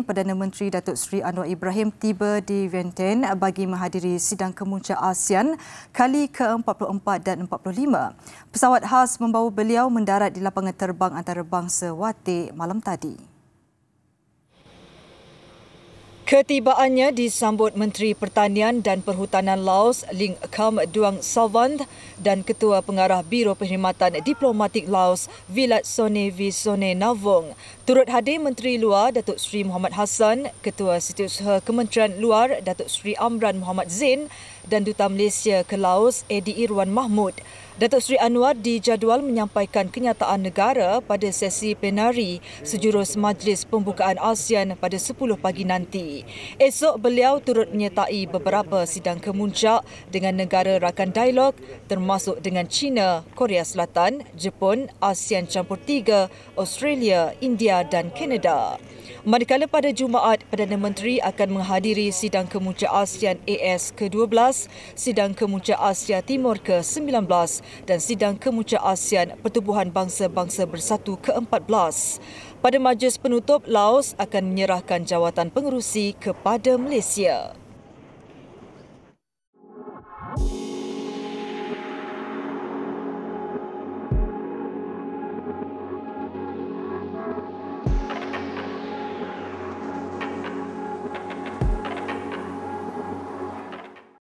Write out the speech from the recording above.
Perdana Menteri Datuk Seri Anwar Ibrahim tiba di Vientiane bagi menghadiri sidang kemuncak ASEAN kali ke-44 dan 45. Pesawat khas membawa beliau mendarat di lapangan terbang antarabangsa Watik malam tadi. Ketibaannya disambut Menteri Pertanian dan Perhutanan Laos Ling Kam Duang Savant dan Ketua Pengarah Biro Perkhidmatan Diplomatik Laos Vilat Sone Visone Navong. Turut hadir Menteri Luar Datuk Seri Muhammad Hassan, Ketua Situsha Kementerian Luar Datuk Seri Amran Muhammad Zain dan Duta Malaysia ke Laos Edi Irwan Mahmud. Datuk Seri Anwar dijadual menyampaikan kenyataan negara pada sesi penari sejurus Majlis Pembukaan ASEAN pada 10 pagi nanti. Esok beliau turut menyertai beberapa sidang kemuncak dengan negara rakan dialog termasuk dengan China, Korea Selatan, Jepun, ASEAN Campur Tiga, Australia, India dan Kanada. Manakala pada Jumaat, Perdana Menteri akan menghadiri sidang kemuncak ASEAN AS ke-12 Sidang Kemuncak Asia Timur ke-19 dan Sidang Kemuncak ASEAN Pertubuhan Bangsa-Bangsa Bersatu ke-14. Pada majlis penutup, Laos akan menyerahkan jawatan pengerusi kepada Malaysia.